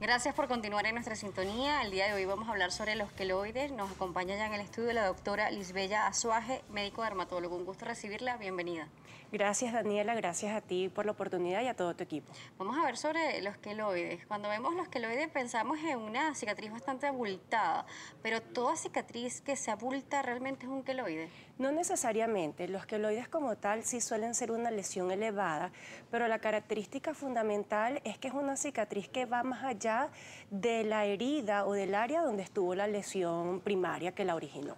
Gracias por continuar en nuestra sintonía. El día de hoy vamos a hablar sobre los queloides. Nos acompaña ya en el estudio la doctora Lisbella Azuaje, médico dermatólogo. Un gusto recibirla. Bienvenida. Gracias, Daniela. Gracias a ti por la oportunidad y a todo tu equipo. Vamos a ver sobre los queloides. Cuando vemos los queloides pensamos en una cicatriz bastante abultada, pero toda cicatriz que se abulta realmente es un queloide. No necesariamente, los queloides como tal sí suelen ser una lesión elevada, pero la característica fundamental es que es una cicatriz que va más allá de la herida o del área donde estuvo la lesión primaria que la originó.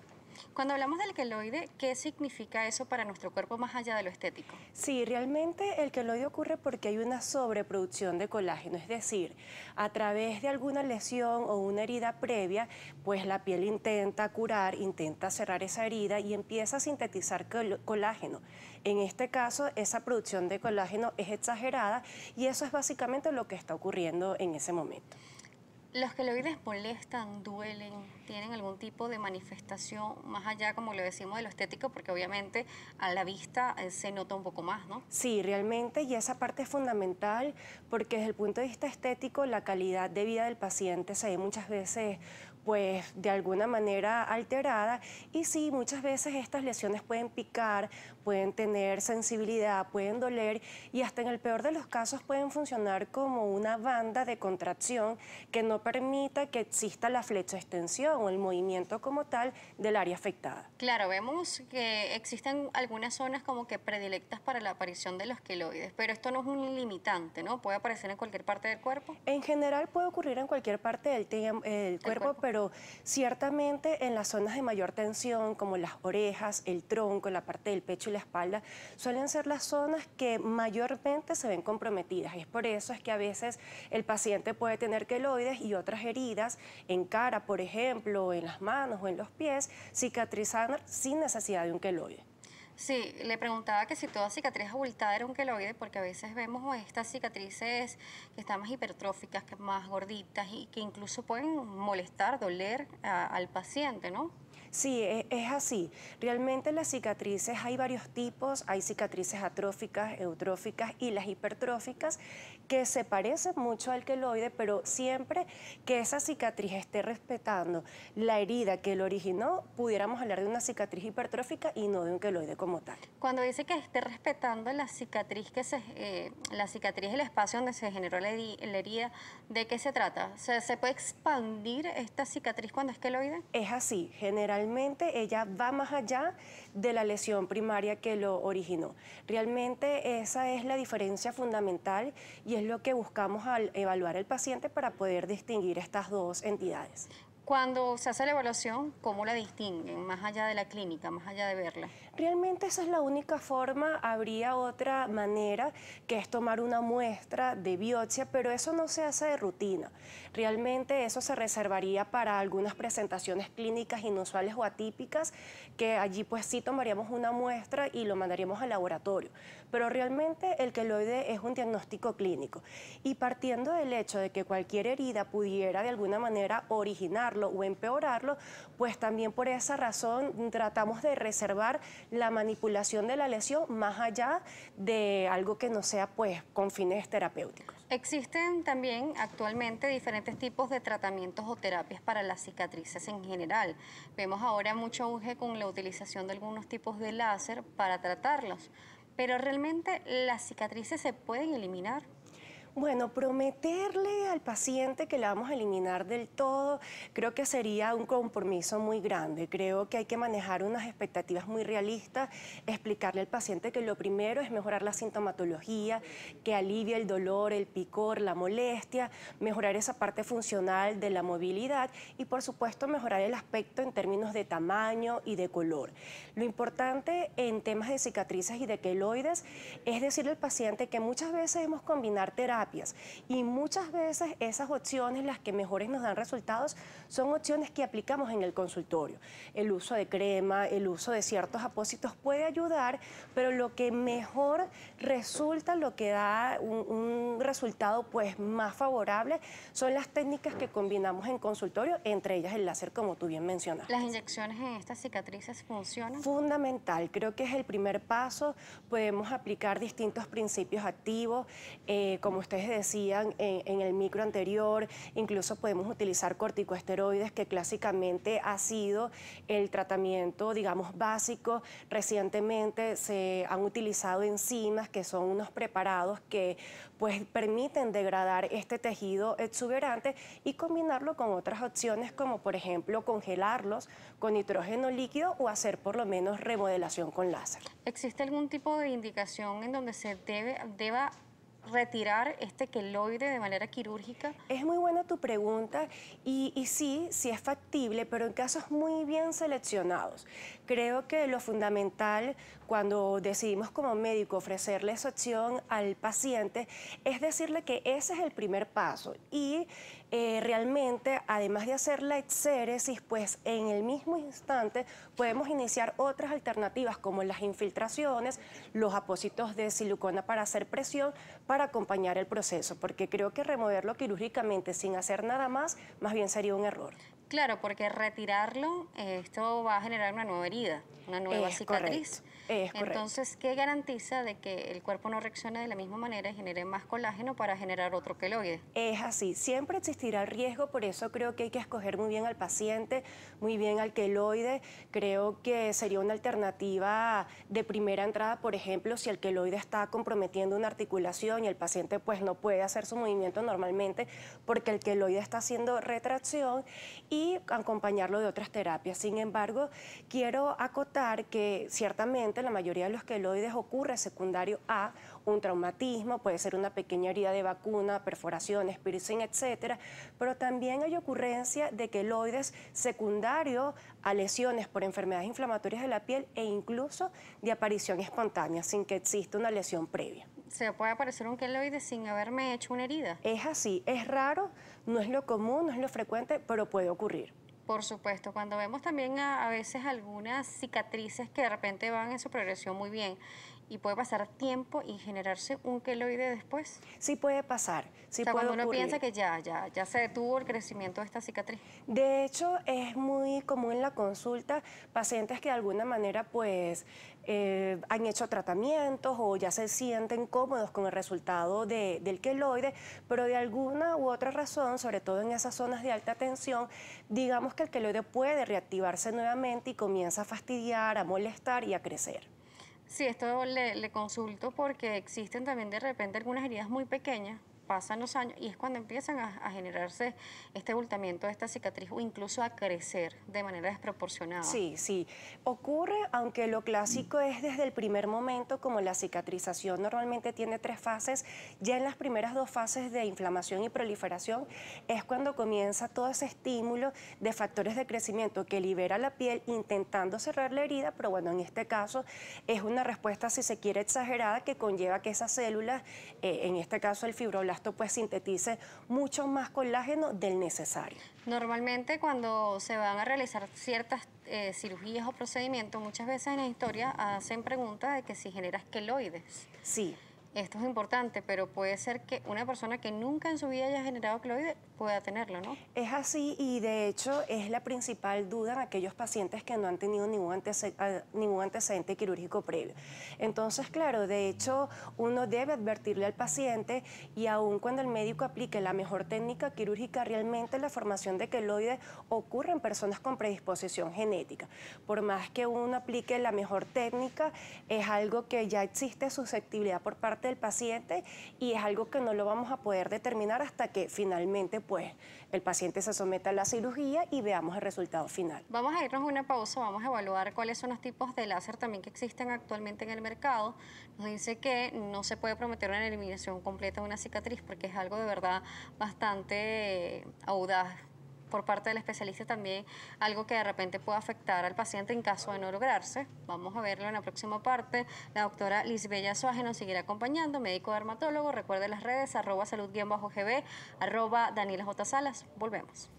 Cuando hablamos del queloide, ¿qué significa eso para nuestro cuerpo más allá de lo estético? Sí, realmente el queloide ocurre porque hay una sobreproducción de colágeno, es decir, a través de alguna lesión o una herida previa, pues la piel intenta curar, intenta cerrar esa herida y empieza a sintetizar colágeno. En este caso, esa producción de colágeno es exagerada y eso es básicamente lo que está ocurriendo en ese momento. ¿Los queloides molestan, duelen, tienen algún tipo de manifestación más allá, como lo decimos, de lo estético? Porque obviamente a la vista eh, se nota un poco más, ¿no? Sí, realmente, y esa parte es fundamental porque desde el punto de vista estético, la calidad de vida del paciente se ve muchas veces pues de alguna manera alterada y sí, muchas veces estas lesiones pueden picar, pueden tener sensibilidad, pueden doler y hasta en el peor de los casos pueden funcionar como una banda de contracción que no permita que exista la flecha extensión o el movimiento como tal del área afectada. Claro, vemos que existen algunas zonas como que predilectas para la aparición de los queloides, pero esto no es un limitante, ¿no? Puede aparecer en cualquier parte del cuerpo. En general puede ocurrir en cualquier parte del, cuerpo, pero ciertamente en las zonas de mayor tensión, como las orejas, el tronco, la parte del pecho la espalda, suelen ser las zonas que mayormente se ven comprometidas. Es por eso es que a veces el paciente puede tener queloides y otras heridas en cara, por ejemplo, en las manos o en los pies, cicatrizar sin necesidad de un queloide. Sí, le preguntaba que si toda cicatriz abultada era un queloide, porque a veces vemos estas cicatrices que están más hipertróficas, que más gorditas y que incluso pueden molestar, doler al paciente, ¿no? Sí, e, es, así. Realmente las cicatrices hay varios tipos. Hay cicatrices atróficas, eutróficas y las hipertróficas que se parecen mucho al queloide, pero siempre que esa cicatriz esté respetando la herida que lo originó, pudiéramos hablar de una cicatriz hipertrófica y no de un queloide como tal. Cuando dice que esté respetando la cicatriz que es eh, la cicatriz el espacio donde se generó la, herida, ¿de qué se trata? ¿Se, puede expandir esta cicatriz cuando es queloide? Es así. Generalmente realmente ella va más allá de la lesión primaria que lo originó. Realmente esa es la diferencia fundamental y es lo que buscamos al evaluar al paciente para poder distinguir estas dos entidades. Cuando se hace la evaluación, ¿cómo la distinguen? Más allá de la clínica, más allá de verla. Realmente esa es la única forma. Habría otra manera que es tomar una muestra de biopsia, pero eso no se hace de rutina. Realmente eso se reservaría para algunas presentaciones clínicas inusuales o atípicas, que allí pues sí tomaríamos una muestra y lo mandaríamos al laboratorio. Pero realmente el queloide es un diagnóstico clínico. Y partiendo del hecho de que cualquier herida pudiera de alguna manera originarlo o empeorarlo, pues también por esa razón tratamos de reservar la manipulación de la lesión más allá de algo que no sea pues con fines terapéuticos. Existen también actualmente diferentes tipos de tratamientos o terapias para las cicatrices en general. Vemos ahora mucho auge con la utilización de algunos tipos de láser para tratarlos, pero realmente las cicatrices se pueden eliminar. Bueno, prometerle al paciente que la vamos a eliminar del todo, creo que sería un compromiso muy grande. Creo que hay que manejar unas expectativas muy realistas, explicarle al paciente que lo primero es mejorar la sintomatología, que alivia el dolor, el picor, la molestia, mejorar esa parte funcional de la movilidad y por supuesto mejorar el aspecto en términos de tamaño y de color. Lo importante en temas de cicatrices y de queloides es decirle al paciente que muchas veces hemos combinar terapias y muchas veces esas opciones, las que mejores nos dan resultados, son opciones que aplicamos en el consultorio. El uso de crema, el uso de ciertos apósitos puede ayudar, pero lo que mejor resulta, lo que da un, resultado pues más favorable, son las técnicas que combinamos en consultorio, entre ellas el láser, como tú bien mencionas. ¿Las inyecciones en estas cicatrices funcionan? Fundamental, creo que es el primer paso. Podemos aplicar distintos principios activos, eh, como ustedes decían en, el micro anterior, incluso podemos utilizar corticosteroides que clásicamente ha sido el tratamiento, digamos, básico. Recientemente se han utilizado enzimas, que son unos preparados que pues, permiten degradar este tejido exuberante y combinarlo con otras opciones, como por ejemplo congelarlos con nitrógeno líquido o hacer por lo menos remodelación con láser. ¿Existe algún tipo de indicación en donde se debe, deba retirar este queloide de manera quirúrgica? Es muy buena tu pregunta y, sí, sí es factible, pero en casos muy bien seleccionados. Creo que lo fundamental cuando decidimos como médico ofrecerle esa opción al paciente es decirle que ese es el primer paso y eh, realmente, además de hacer la exéresis, pues en el mismo instante podemos iniciar otras alternativas como las infiltraciones, los apósitos de silicona para hacer presión, para acompañar el proceso, porque creo que removerlo quirúrgicamente sin hacer nada más, más bien sería un error. Claro, porque retirarlo, eh, esto va a generar una nueva herida, una nueva es cicatriz. Correcto, Entonces, ¿qué garantiza de que el cuerpo no reaccione de la misma manera y genere más colágeno para generar otro queloide? Es así, siempre existirá riesgo, por eso creo que hay que escoger muy bien al paciente, muy bien al queloide. Creo que sería una alternativa de primera entrada, por ejemplo, si el queloide está comprometiendo una articulación y el paciente pues no puede hacer su movimiento normalmente porque el queloide está haciendo retracción y y acompañarlo de otras terapias. Sin embargo, quiero acotar que ciertamente la mayoría de los queloides ocurre secundario a un traumatismo, puede ser una pequeña herida de vacuna, perforación, piercing, etcétera, pero también hay ocurrencia de keloides secundario a lesiones por enfermedades inflamatorias de la piel e incluso de aparición espontánea sin que exista una lesión previa. ¿Se puede aparecer un queloide sin haberme hecho una herida? Es así, es raro, no es lo común, no es lo frecuente, pero puede ocurrir. Por supuesto, cuando vemos también a, veces algunas cicatrices que de repente van en su progresión muy bien y puede pasar tiempo y generarse un queloide después. Sí puede pasar. o cuando uno piensa que ya, ya, ya se detuvo el crecimiento de esta cicatriz. De hecho, es muy común en la consulta pacientes que de alguna manera pues eh, han hecho tratamientos o ya se sienten cómodos con el resultado del queloide, pero de alguna u otra razón, sobre todo en esas zonas de alta tensión, digamos que el queloide puede reactivarse nuevamente y comienza a fastidiar, a molestar y a crecer. Sí, esto le, le consulto porque existen también de repente algunas heridas muy pequeñas pasan los años y es cuando empiezan a, generarse este abultamiento de esta cicatriz o incluso a crecer de manera desproporcionada. Sí, sí. Ocurre, aunque lo clásico es desde el primer momento, como la cicatrización normalmente tiene tres fases, ya en las primeras dos fases de inflamación y proliferación es cuando comienza todo ese estímulo de factores de crecimiento que libera la piel intentando cerrar la herida, pero bueno, en este caso es una respuesta, si se quiere, exagerada que conlleva que esas células, eh, en este caso el fibroblastoma, pues sintetice mucho más colágeno del necesario. Normalmente cuando se van a realizar ciertas eh, cirugías o procedimientos, muchas veces en la historia hacen pregunta de que si generas queloides. Sí esto es importante, pero puede ser que una persona que nunca en su vida haya generado cloide pueda tenerlo, ¿no? Es así y de hecho es la principal duda en aquellos pacientes que no han tenido ah, ningún, antecedente quirúrgico previo. Entonces, claro, de hecho uno debe advertirle al paciente y aun cuando el médico aplique la mejor técnica quirúrgica, realmente la formación de queloide ocurre en personas con predisposición genética. Por más que uno aplique la mejor técnica, es algo que ya existe susceptibilidad por parte del paciente y es algo que no lo vamos a poder determinar hasta que finalmente pues el paciente se someta a la cirugía y veamos el resultado final. Vamos a irnos a una pausa, vamos a evaluar cuáles son los tipos de láser también que existen actualmente en el mercado. Nos dice que no se puede prometer una eliminación completa de una cicatriz porque es algo de verdad bastante audaz por parte del especialista también algo que de repente pueda afectar al paciente en caso de no lograrse. Vamos a verlo en la próxima parte. La doctora Lisbella Suárez nos seguirá acompañando, médico dermatólogo. Recuerde las redes, arroba salud-gb, arroba Daniela J. Salas. Volvemos.